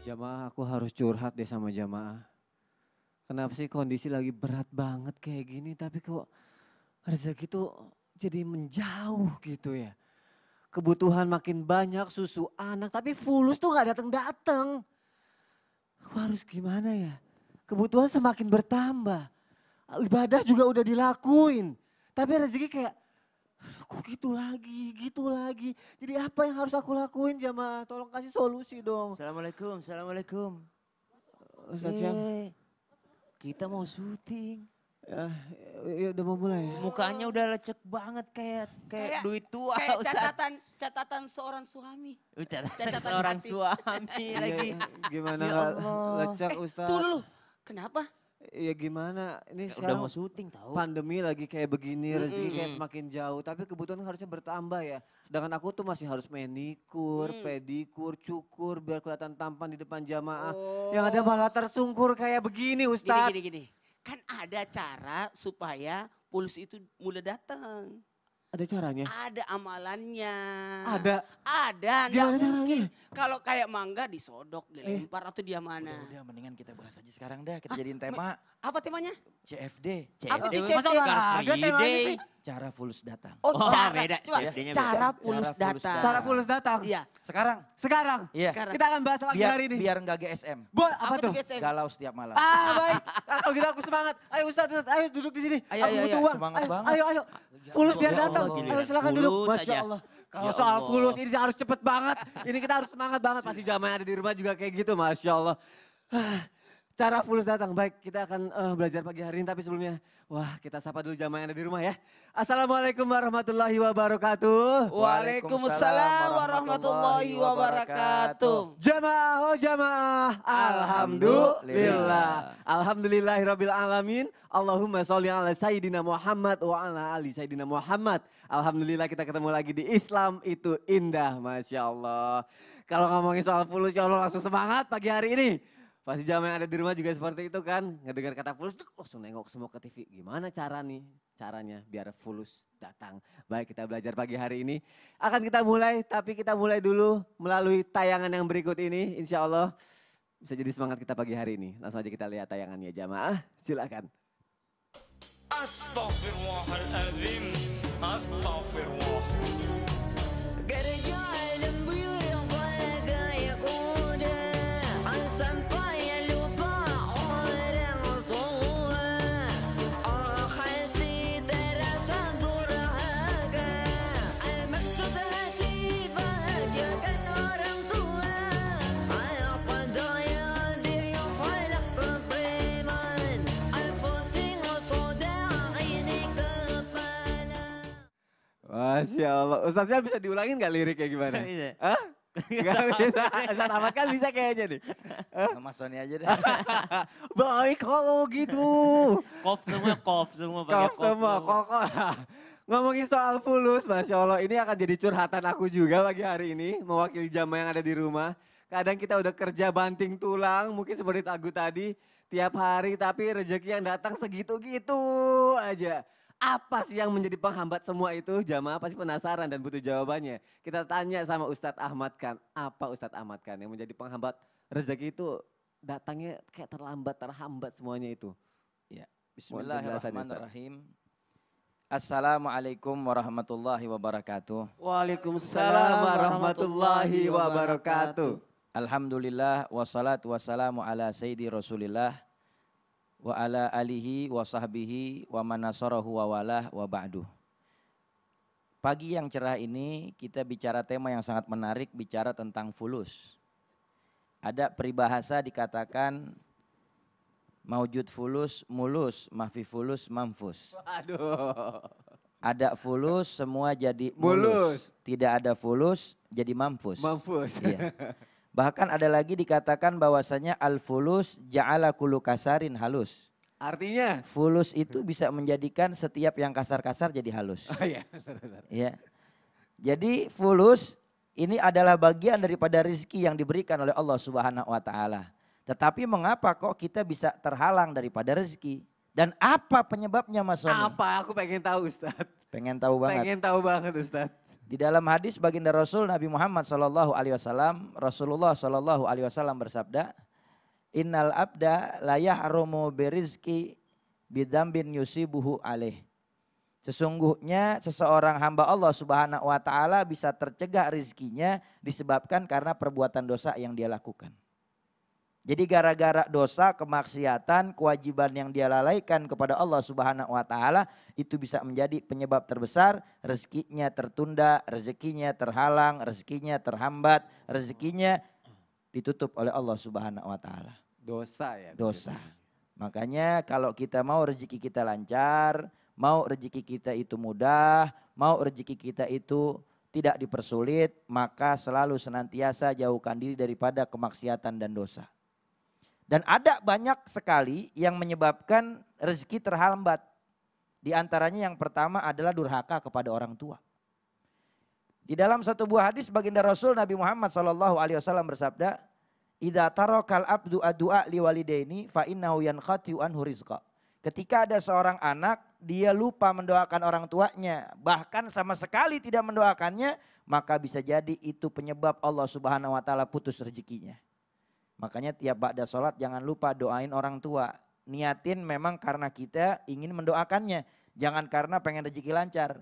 Jamaah aku harus curhat deh sama jamaah. Kenapa sih kondisi lagi berat banget kayak gini tapi kok rezeki tuh jadi menjauh gitu ya. Kebutuhan makin banyak susu anak tapi fulus tuh gak datang-datang. Aku harus gimana ya? Kebutuhan semakin bertambah. Ibadah juga udah dilakuin. Tapi rezeki kayak Aduh, kok gitu lagi, gitu lagi. Jadi apa yang harus aku lakuin jamaah? Tolong kasih solusi dong. Assalamualaikum, Assalamualaikum. Eh, Ustaz siang? Eh. kita mau syuting. Ya, ya udah mau mulai ya. Mukanya udah lecek banget kayak kayak, kayak duit tua kayak Ustaz. catatan catatan seorang suami. Uh, catatan, catatan seorang hati. suami iya, lagi. Gimana ya Allah. lecek Ustaz? Eh, tuh dulu. Kenapa? ya gimana ini ya, sekarang udah mau syuting tahu pandemi lagi kayak begini mm-hmm. rezeki kayak semakin jauh tapi kebutuhan harusnya bertambah ya sedangkan aku tuh masih harus manikur mm. pedikur cukur biar kelihatan tampan di depan jamaah oh. yang ada malah tersungkur kayak begini Ustadz gini, gini gini kan ada cara supaya pulus itu mulai datang ada caranya? Ada amalannya. Ada. Ada. Gimana caranya? Mungkin. Kalau kayak mangga disodok, eh. dilempar eh. atau dia mana? Udah, udah, mendingan kita bahas aja sekarang deh Kita ah, jadiin tema. Apa temanya? CFD. CFD. Apa sih CFD? Masa Cara fulus datang. Oh, oh cara. Beda. cara, beda. cara fulus datang. Cara fulus datang. Iya. Sekarang. Sekarang. Iya. Sekarang. Kita akan bahas lagi hari ini. Biar enggak GSM. Bo, apa, apa tuh? GSM? Galau setiap malam. Ah, baik. Kalau oh, gitu aku semangat. Ayo Ustaz, Ustaz, ayo duduk di sini. Ayo, aku ayo, butuh uang. Semangat ayo, banget. Ayo, ayo. Ya fulus biar datang. Ayo silakan duduk. Masya Allah. Ya Kalau soal fulus ini harus cepet banget. Ini kita harus semangat banget pasti jamaah ada di rumah juga kayak gitu Masya Allah. Ah, cara fulus datang, baik kita akan uh, belajar pagi hari ini tapi sebelumnya wah kita sapa dulu jamaah yang ada di rumah ya. Assalamualaikum warahmatullahi wabarakatuh. Waalaikumsalam warahmatullahi wabarakatuh. Jamaah oh jamaah. Alhamdulillah. Alhamdulillahirabbil alamin. Allahumma sholli ala sayyidina Muhammad wa ala ali sayyidina Muhammad. Alhamdulillah kita ketemu lagi di Islam itu indah Masya Allah. Kalau ngomongin soal fulus, ya Allah langsung semangat pagi hari ini. Pasti jam yang ada di rumah juga seperti itu kan. Ngedengar kata fulus, tuh, langsung nengok semua ke TV. Gimana cara nih? Caranya biar fulus datang. Baik kita belajar pagi hari ini. Akan kita mulai, tapi kita mulai dulu melalui tayangan yang berikut ini. Insya Allah bisa jadi semangat kita pagi hari ini. Langsung aja kita lihat tayangannya jamaah. Silakan. Astaghfirullahaladzim. Astaghfirullah. Masya Allah. Ustaznya bisa diulangin gak liriknya gimana? Gak bisa. Hah? Gak bisa. Ustaz Ahmad kan bisa kayaknya nih. Sama Sony aja deh. Baik kalau gitu. Kof semua, kof semua. Kof semua, kok. Ngomongin soal fulus, Masya Allah. Ini akan jadi curhatan aku juga pagi hari ini. Mewakili jamaah yang ada di rumah. Kadang kita udah kerja banting tulang, mungkin seperti Tagu tadi. Tiap hari, tapi rezeki yang datang segitu-gitu aja. Apa sih yang menjadi penghambat semua itu? Jamaah pasti penasaran dan butuh jawabannya. Kita tanya sama Ustadz Ahmad Khan. Apa Ustadz Ahmad Khan yang menjadi penghambat rezeki itu datangnya kayak terlambat, terhambat semuanya itu. Ya. Bismillahirrahmanirrahim. Assalamualaikum warahmatullahi wabarakatuh. Waalaikumsalam warahmatullahi wabarakatuh. Alhamdulillah wassalatu wassalamu ala sayyidi Rasulillah wa ala alihi wa sahbihi wa manasarahu wa walah wa ba'du. Pagi yang cerah ini kita bicara tema yang sangat menarik, bicara tentang fulus. Ada peribahasa dikatakan maujud fulus, mulus, mahfi fulus, mamfus. Aduh. Ada fulus, semua jadi mulus. mulus. Tidak ada fulus, jadi mampus. Mampus. Iya. Bahkan ada lagi dikatakan bahwasanya al-fulus ja'ala kulu kasarin halus. Artinya? Fulus itu bisa menjadikan setiap yang kasar-kasar jadi halus. Oh iya. ya. Jadi fulus ini adalah bagian daripada rizki yang diberikan oleh Allah Subhanahu wa taala. Tetapi mengapa kok kita bisa terhalang daripada rezeki? Dan apa penyebabnya Mas Sony? Apa? Aku pengen tahu Ustadz. Pengen tahu banget. Pengen tahu banget Ustadz. Di dalam hadis baginda Rasul Nabi Muhammad Shallallahu Alaihi Wasallam, Rasulullah Shallallahu Alaihi Wasallam bersabda, Innal abda layah romo berizki bidam yusi yusibuhu aleh. Sesungguhnya seseorang hamba Allah subhanahu wa ta'ala bisa tercegah rizkinya disebabkan karena perbuatan dosa yang dia lakukan. Jadi gara-gara dosa, kemaksiatan, kewajiban yang dia lalaikan kepada Allah Subhanahu wa taala itu bisa menjadi penyebab terbesar rezekinya tertunda, rezekinya terhalang, rezekinya terhambat, rezekinya ditutup oleh Allah Subhanahu wa taala. Dosa ya. Dosa. Makanya kalau kita mau rezeki kita lancar, mau rezeki kita itu mudah, mau rezeki kita itu tidak dipersulit, maka selalu senantiasa jauhkan diri daripada kemaksiatan dan dosa. Dan ada banyak sekali yang menyebabkan rezeki terhambat. Di antaranya yang pertama adalah durhaka kepada orang tua. Di dalam satu buah hadis baginda Rasul Nabi Muhammad Shallallahu Alaihi Wasallam bersabda, "Ida tarokal abdu adua liwalideni fa anhu rizqa." Ketika ada seorang anak, dia lupa mendoakan orang tuanya, bahkan sama sekali tidak mendoakannya, maka bisa jadi itu penyebab Allah Subhanahu wa taala putus rezekinya. Makanya tiap ba'da sholat jangan lupa doain orang tua. Niatin memang karena kita ingin mendoakannya. Jangan karena pengen rezeki lancar.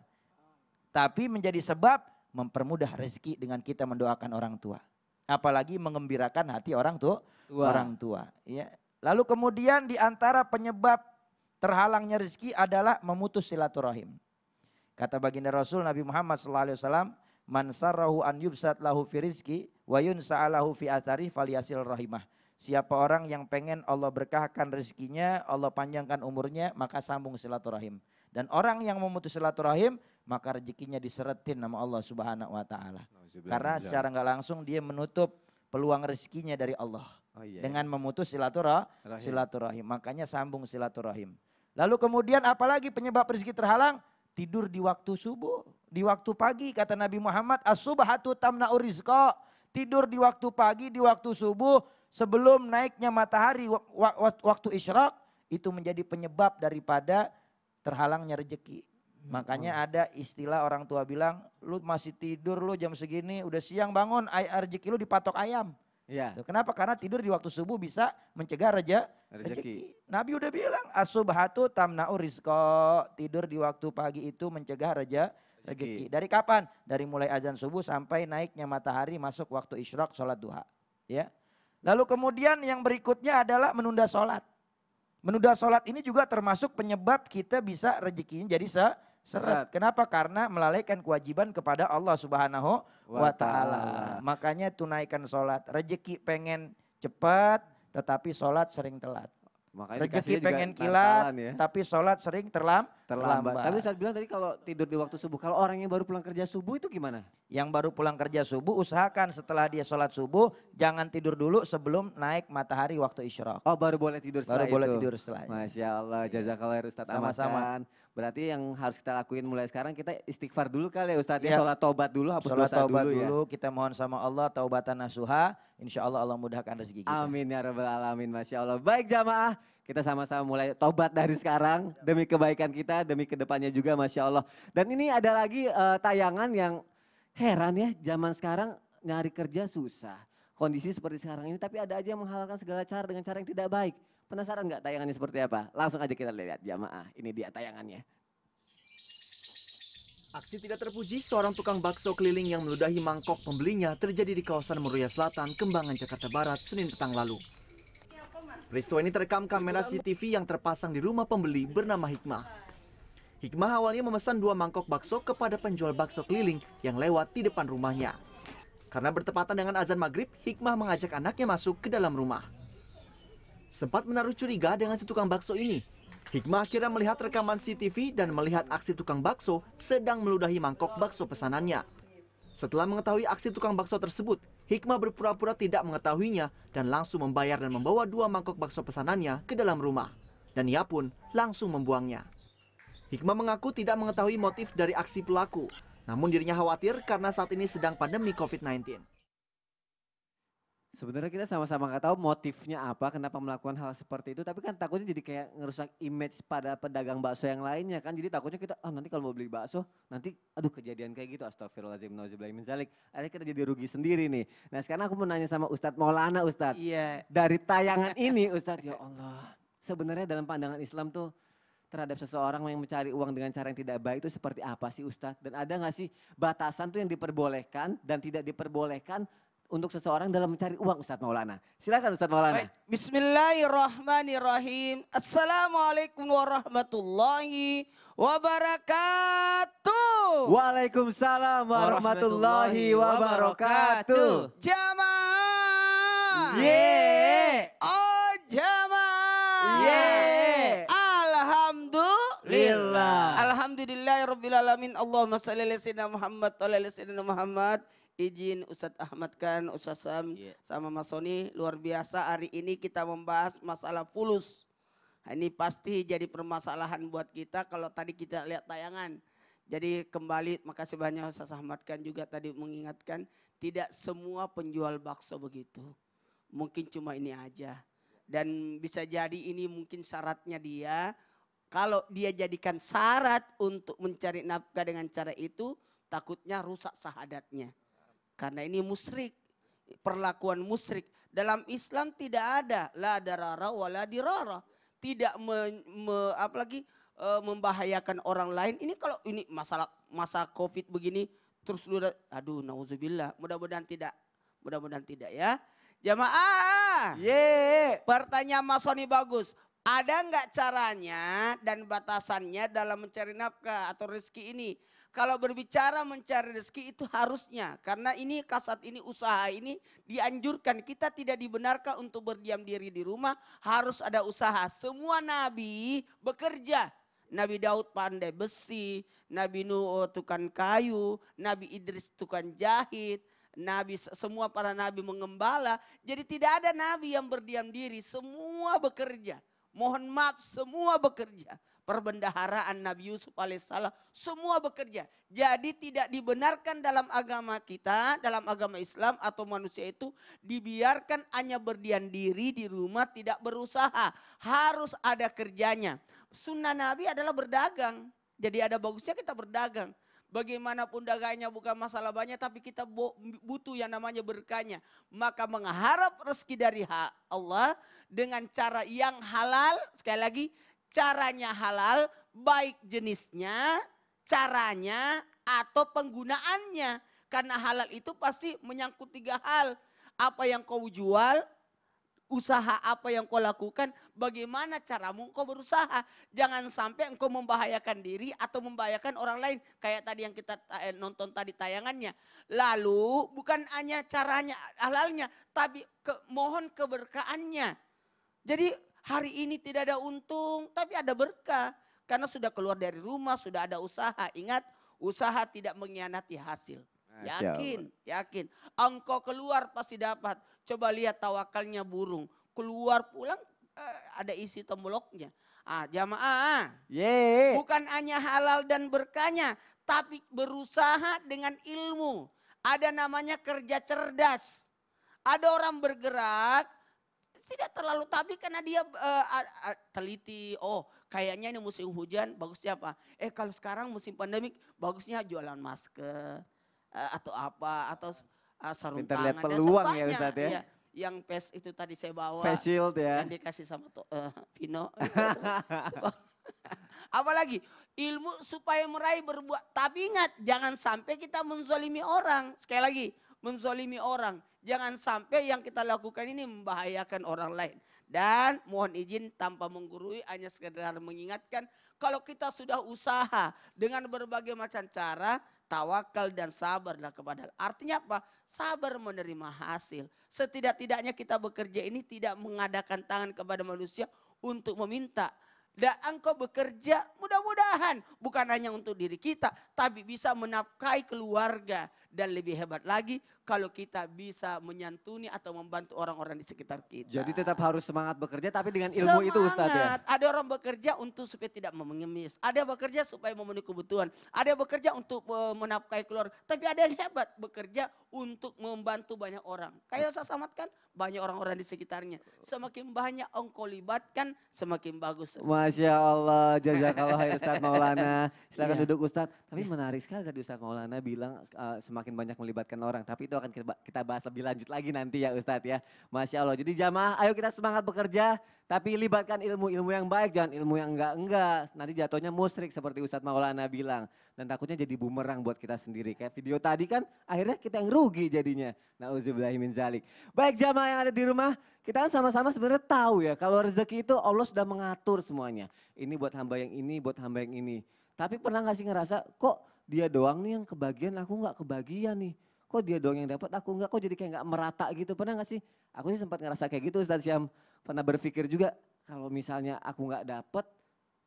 Tapi menjadi sebab mempermudah rezeki dengan kita mendoakan orang tua. Apalagi mengembirakan hati orang tua, tua. orang tua. Ya. Lalu kemudian di antara penyebab terhalangnya rezeki adalah memutus silaturahim. Kata baginda Rasul Nabi Muhammad SAW, man sarrahu an yubsat lahu fi rizki wa yunsa'alahu fi athari faliyasil rahimah. Siapa orang yang pengen Allah berkahkan rezekinya, Allah panjangkan umurnya, maka sambung silaturahim. Dan orang yang memutus silaturahim, maka rezekinya diseretin nama Allah Subhanahu wa taala. Karena secara nggak langsung dia menutup peluang rezekinya dari Allah. Oh, iya. iya. Dengan memutus silaturahim, silaturahim. Makanya sambung silaturahim. Lalu kemudian apalagi penyebab rezeki terhalang? Tidur di waktu subuh, di waktu pagi kata Nabi Muhammad as-subhatu tamna'u rizqa. Tidur di waktu pagi, di waktu subuh sebelum naiknya matahari waktu isyrak itu menjadi penyebab daripada terhalangnya rezeki. Makanya hmm. ada istilah orang tua bilang, lu masih tidur lu jam segini, udah siang bangun, air rezeki lu dipatok ayam ya, kenapa? Karena tidur di waktu subuh bisa mencegah reja, rezeki. Nabi udah bilang asubhatu tamna'u rizqo. Tidur di waktu pagi itu mencegah reja, rezeki. Dari kapan? Dari mulai azan subuh sampai naiknya matahari masuk waktu isyraq sholat duha. Ya. Lalu kemudian yang berikutnya adalah menunda sholat. Menunda sholat ini juga termasuk penyebab kita bisa rezekinya jadi se seret. Kenapa? Karena melalaikan kewajiban kepada Allah Subhanahu wa taala. Makanya tunaikan sholat. Rezeki pengen cepat tetapi sholat sering telat. Makanya Rezeki pengen kilat ya. tapi sholat sering terlambat terlambat. Tapi Ustaz bilang tadi kalau tidur di waktu subuh, kalau orang yang baru pulang kerja subuh itu gimana? Yang baru pulang kerja subuh usahakan setelah dia sholat subuh jangan tidur dulu sebelum naik matahari waktu isyrok. Oh baru boleh tidur setelah baru itu. boleh tidur setelah itu. Masya Allah iya. jazakallah Ustaz Sama-sama. Berarti yang harus kita lakuin mulai sekarang kita istighfar dulu kali ya Ustaz ya. Iya. Sholat tobat dulu hapus sholat dosa dulu, ya. dulu kita mohon sama Allah taubatan nasuha. Insya Allah Allah mudahkan rezeki kita. Amin ya rabbal alamin Masya Allah. Baik jamaah kita sama-sama mulai tobat dari sekarang demi kebaikan kita, demi kedepannya juga Masya Allah. Dan ini ada lagi uh, tayangan yang heran ya zaman sekarang nyari kerja susah. Kondisi seperti sekarang ini tapi ada aja yang menghalalkan segala cara dengan cara yang tidak baik. Penasaran nggak tayangannya seperti apa? Langsung aja kita lihat jamaah. Ini dia tayangannya. Aksi tidak terpuji seorang tukang bakso keliling yang meludahi mangkok pembelinya terjadi di kawasan Meruya Selatan, Kembangan, Jakarta Barat, Senin petang lalu. Peristiwa ini terekam kamera CCTV yang terpasang di rumah pembeli bernama Hikmah. Hikmah awalnya memesan dua mangkok bakso kepada penjual bakso keliling yang lewat di depan rumahnya. Karena bertepatan dengan azan maghrib, Hikmah mengajak anaknya masuk ke dalam rumah. Sempat menaruh curiga dengan si tukang bakso ini. Hikmah akhirnya melihat rekaman CCTV dan melihat aksi tukang bakso sedang meludahi mangkok bakso pesanannya. Setelah mengetahui aksi tukang bakso tersebut, Hikmah berpura-pura tidak mengetahuinya dan langsung membayar dan membawa dua mangkok bakso pesanannya ke dalam rumah. Dan ia pun langsung membuangnya. Hikmah mengaku tidak mengetahui motif dari aksi pelaku, namun dirinya khawatir karena saat ini sedang pandemi COVID-19. Sebenarnya kita sama-sama nggak tahu motifnya apa, kenapa melakukan hal seperti itu. Tapi kan takutnya jadi kayak ngerusak image pada pedagang bakso yang lainnya kan. Jadi takutnya kita, ah oh, nanti kalau mau beli bakso, nanti aduh kejadian kayak gitu. Astagfirullahaladzim, nauzubillahimin zalik. Akhirnya kita jadi rugi sendiri nih. Nah sekarang aku mau nanya sama Ustadz Maulana Ustadz. Iya. Dari tayangan ini Ustadz, ya Allah. Sebenarnya dalam pandangan Islam tuh terhadap seseorang yang mencari uang dengan cara yang tidak baik itu seperti apa sih Ustadz? Dan ada nggak sih batasan tuh yang diperbolehkan dan tidak diperbolehkan untuk seseorang dalam mencari uang Ustadz Maulana. Silakan Ustadz Maulana. Bismillahirrahmanirrahim. Assalamualaikum warahmatullahi wabarakatuh. Waalaikumsalam warahmatullahi wabarakatuh. Jamaah. Yeah. rabbil alamin. Allahumma salli ala sayyidina Muhammad wa ala sayyidina Muhammad. Izin Ustadz Ahmad kan Ustadz Sam yeah. sama Mas Sony luar biasa hari ini kita membahas masalah fulus. Nah, ini pasti jadi permasalahan buat kita kalau tadi kita lihat tayangan. Jadi kembali makasih banyak Ustaz Ahmad kan juga tadi mengingatkan tidak semua penjual bakso begitu. Mungkin cuma ini aja. Dan bisa jadi ini mungkin syaratnya dia kalau dia jadikan syarat untuk mencari nafkah dengan cara itu, takutnya rusak sahadatnya. Karena ini musrik, perlakuan musrik Dalam Islam tidak ada la darara wa la dirara. Tidak me, me, apalagi e, membahayakan orang lain. Ini kalau ini masalah masa Covid begini terus lu aduh nauzubillah. Mudah-mudahan tidak. Mudah-mudahan tidak ya. Jamaah. Yeah. Pertanyaan Mas Soni bagus. Ada nggak caranya dan batasannya dalam mencari nafkah atau rezeki ini? Kalau berbicara mencari rezeki itu harusnya. Karena ini kasat ini usaha ini dianjurkan. Kita tidak dibenarkan untuk berdiam diri di rumah. Harus ada usaha. Semua nabi bekerja. Nabi Daud pandai besi, Nabi Nuh tukang kayu, Nabi Idris tukang jahit, Nabi semua para nabi mengembala. Jadi tidak ada nabi yang berdiam diri, semua bekerja. Mohon maaf semua bekerja. Perbendaharaan Nabi Yusuf alaihissalam semua bekerja. Jadi tidak dibenarkan dalam agama kita, dalam agama Islam atau manusia itu dibiarkan hanya berdiam diri di rumah tidak berusaha. Harus ada kerjanya. Sunnah Nabi adalah berdagang. Jadi ada bagusnya kita berdagang. Bagaimanapun dagangnya bukan masalah banyak tapi kita butuh yang namanya berkahnya. Maka mengharap rezeki dari Allah dengan cara yang halal. Sekali lagi, caranya halal, baik jenisnya, caranya, atau penggunaannya. Karena halal itu pasti menyangkut tiga hal. Apa yang kau jual, usaha apa yang kau lakukan, bagaimana caramu kau berusaha. Jangan sampai engkau membahayakan diri atau membahayakan orang lain. Kayak tadi yang kita eh, nonton tadi tayangannya. Lalu bukan hanya caranya, halalnya, tapi ke, mohon keberkaannya. Jadi hari ini tidak ada untung, tapi ada berkah. Karena sudah keluar dari rumah, sudah ada usaha. Ingat, usaha tidak mengkhianati hasil. Yakin, yakin. Engkau keluar pasti dapat. Coba lihat tawakalnya burung. Keluar pulang eh, ada isi temboloknya. Ah, jamaah. Yeah. Bukan hanya halal dan berkahnya, tapi berusaha dengan ilmu. Ada namanya kerja cerdas. Ada orang bergerak tidak terlalu tapi karena dia uh, uh, teliti. Oh, kayaknya ini musim hujan, bagusnya apa? Eh, kalau sekarang musim pandemik, bagusnya jualan masker uh, atau apa atau uh, sarung Pinter tangan. peluang ya, ya Ustaz ya. Iya, yang pes itu tadi saya bawa. Face shield ya. Yang dikasih sama to, uh, Vino. Gitu. Apalagi ilmu supaya meraih berbuat. Tapi ingat, jangan sampai kita menzolimi orang. Sekali lagi, menzolimi orang. Jangan sampai yang kita lakukan ini membahayakan orang lain. Dan mohon izin tanpa menggurui hanya sekedar mengingatkan kalau kita sudah usaha dengan berbagai macam cara tawakal dan sabarlah kepada Artinya apa? Sabar menerima hasil. Setidak-tidaknya kita bekerja ini tidak mengadakan tangan kepada manusia untuk meminta. Dan engkau bekerja mudah-mudahan bukan hanya untuk diri kita, tapi bisa menafkahi keluarga dan lebih hebat lagi kalau kita bisa menyantuni atau membantu orang-orang di sekitar kita. Jadi tetap harus semangat bekerja tapi dengan ilmu ya? semangat. itu Ustaz ya? Ada orang bekerja untuk supaya tidak mengemis. Ada bekerja supaya memenuhi kebutuhan. Ada bekerja untuk e, menafkahi keluarga. Tapi ada yang hebat bekerja untuk membantu banyak orang. Kayak saya Samad kan, banyak orang-orang di sekitarnya. Semakin banyak engkau libatkan semakin bagus. Masya Allah. Jazakallah Ustaz Maulana. Silakan ya. duduk Ustaz. Tapi menarik sekali tadi Ustaz Maulana bilang uh, semakin semakin banyak melibatkan orang. Tapi itu akan kita bahas lebih lanjut lagi nanti ya Ustadz ya. Masya Allah. Jadi jamaah ayo kita semangat bekerja tapi libatkan ilmu-ilmu yang baik. Jangan ilmu yang enggak-enggak. Nanti jatuhnya musrik seperti Ustadz Maulana bilang. Dan takutnya jadi bumerang buat kita sendiri. Kayak video tadi kan akhirnya kita yang rugi jadinya. Nah Nauzubillahimin zalik. Baik jamaah yang ada di rumah. Kita kan sama-sama sebenarnya tahu ya kalau rezeki itu Allah sudah mengatur semuanya. Ini buat hamba yang ini, buat hamba yang ini. Tapi pernah gak sih ngerasa kok dia doang nih yang kebagian, aku nggak kebagian nih. Kok dia doang yang dapat, aku nggak. Kok jadi kayak nggak merata gitu. Pernah nggak sih? Aku sih sempat ngerasa kayak gitu Ustaz Syam. Pernah berpikir juga kalau misalnya aku nggak dapat,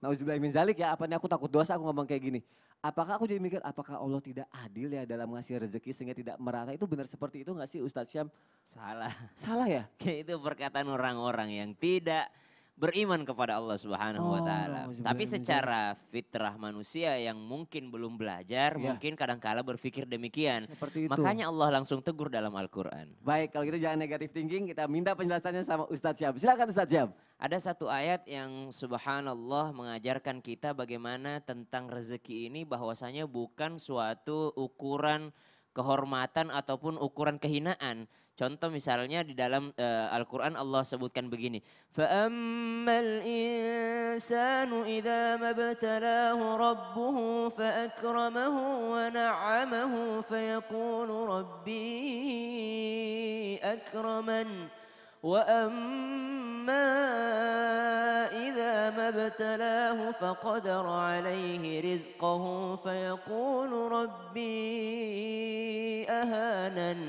Nah, min zalik ya, apa nih aku takut dosa aku ngomong kayak gini. Apakah aku jadi mikir apakah Allah tidak adil ya dalam ngasih rezeki sehingga tidak merata? Itu benar seperti itu nggak sih Ustaz Syam? Salah. Salah ya? Kayak itu perkataan orang-orang yang tidak beriman kepada Allah Subhanahu wa oh, taala. Tapi secara fitrah manusia yang mungkin belum belajar, ya. mungkin kadangkala berpikir demikian. Makanya Allah langsung tegur dalam Al-Qur'an. Baik, kalau gitu jangan negatif thinking, kita minta penjelasannya sama Ustadz Syam. Silakan Ustadz Syam. Ada satu ayat yang subhanallah mengajarkan kita bagaimana tentang rezeki ini bahwasanya bukan suatu ukuran kehormatan ataupun ukuran kehinaan. Contoh misalnya di dalam uh, Al-Qur'an Allah sebutkan begini. Fa'ammal insanu idza mabtalahu rabbuhu fa'akramahu wa na'amahu fayaqulu rabbi akraman wa ahanan.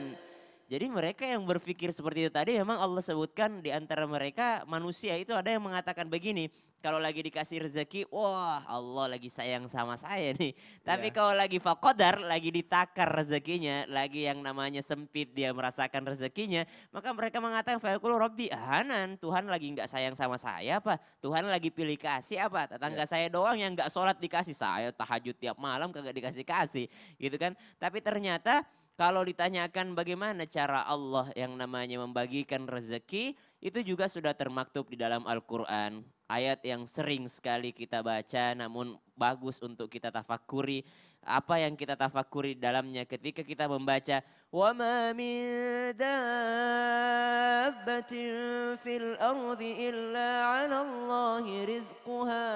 Jadi mereka yang berpikir seperti itu tadi memang Allah sebutkan di antara mereka manusia itu ada yang mengatakan begini, kalau lagi dikasih rezeki, wah Allah lagi sayang sama saya nih. Tapi yeah. kalau lagi fakodar, lagi ditakar rezekinya, lagi yang namanya sempit dia merasakan rezekinya, maka mereka mengatakan, Fa'akul Robbi, ahanan, Tuhan lagi nggak sayang sama saya apa? Tuhan lagi pilih kasih apa? Tetangga yeah. saya doang yang nggak sholat dikasih, saya tahajud tiap malam kagak dikasih-kasih gitu kan. Tapi ternyata kalau ditanyakan bagaimana cara Allah yang namanya membagikan rezeki, itu juga sudah termaktub di dalam Al-Quran. Ayat yang sering sekali kita baca namun bagus untuk kita tafakuri. Apa yang kita tafakuri dalamnya ketika kita membaca وَمَا مِنْ دَابَّةٍ فِي الْأَرْضِ إِلَّا عَلَى اللَّهِ رِزْقُهَا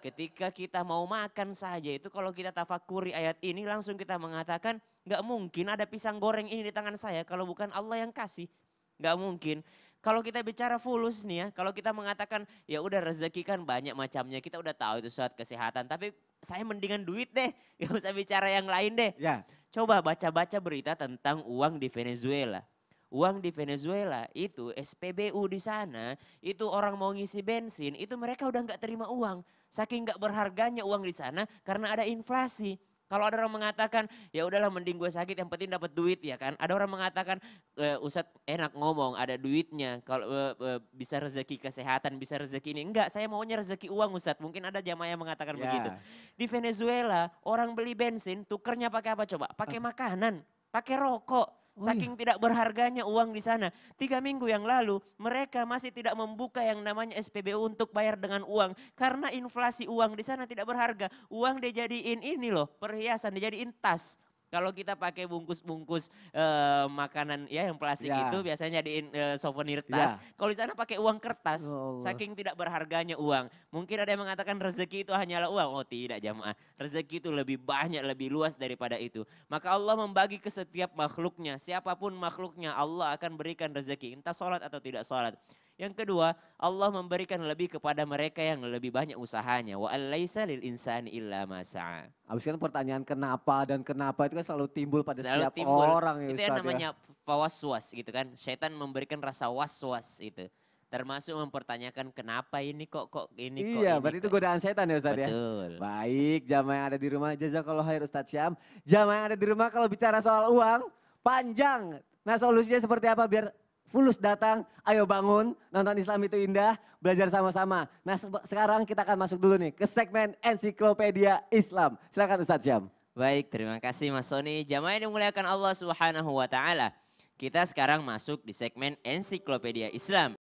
Ketika kita mau makan saja itu kalau kita tafakuri ayat ini langsung kita mengatakan nggak mungkin ada pisang goreng ini di tangan saya kalau bukan Allah yang kasih. Nggak mungkin. Kalau kita bicara fulus nih ya, kalau kita mengatakan ya udah rezeki kan banyak macamnya, kita udah tahu itu suatu kesehatan. Tapi saya mendingan duit deh, gak usah bicara yang lain deh. Ya. Coba baca-baca berita tentang uang di Venezuela uang di Venezuela itu SPBU di sana itu orang mau ngisi bensin itu mereka udah nggak terima uang saking nggak berharganya uang di sana karena ada inflasi. Kalau ada orang mengatakan ya udahlah mending gue sakit yang penting dapat duit ya kan. Ada orang mengatakan e, Ustadz enak ngomong ada duitnya kalau e, e, bisa rezeki kesehatan bisa rezeki ini enggak saya maunya rezeki uang ustad mungkin ada jamaah yang mengatakan yeah. begitu. Di Venezuela orang beli bensin tukernya pakai apa coba? Pakai makanan, pakai rokok. Saking tidak berharganya uang di sana. Tiga minggu yang lalu mereka masih tidak membuka yang namanya SPBU untuk bayar dengan uang. Karena inflasi uang di sana tidak berharga. Uang dijadiin ini loh perhiasan, dijadiin tas. Kalau kita pakai bungkus-bungkus uh, makanan ya yang plastik yeah. itu biasanya diin uh, eh, souvenir ya. tas. Yeah. Kalau di sana pakai uang kertas, oh. saking tidak berharganya uang. Mungkin ada yang mengatakan rezeki itu hanyalah uang. Oh tidak jamaah, rezeki itu lebih banyak, lebih luas daripada itu. Maka Allah membagi ke setiap makhluknya, siapapun makhluknya Allah akan berikan rezeki. Entah sholat atau tidak sholat. Yang kedua, Allah memberikan lebih kepada mereka yang lebih banyak usahanya. Wa alaisa lil insani illa masa'a. Habis kan pertanyaan kenapa dan kenapa itu kan selalu timbul pada selalu setiap timbul. orang ya Itu yang ya. namanya ya. fawaswas gitu kan. Syaitan memberikan rasa was-was itu termasuk mempertanyakan kenapa ini kok kok ini iya, kok Iya, berarti kok. itu godaan setan ya Ustaz ya. Betul. Baik, jamaah yang ada di rumah jazakallahu khair Ustaz Syam. Jamaah yang ada di rumah kalau bicara soal uang panjang. Nah, solusinya seperti apa biar Fulus datang, ayo bangun, nonton Islam itu indah, belajar sama-sama. Nah se sekarang kita akan masuk dulu nih ke segmen ensiklopedia Islam. Silakan Ustadz Syam. Baik, terima kasih Mas Sony. Jamaah yang dimuliakan Allah Subhanahu wa taala. Kita sekarang masuk di segmen ensiklopedia Islam.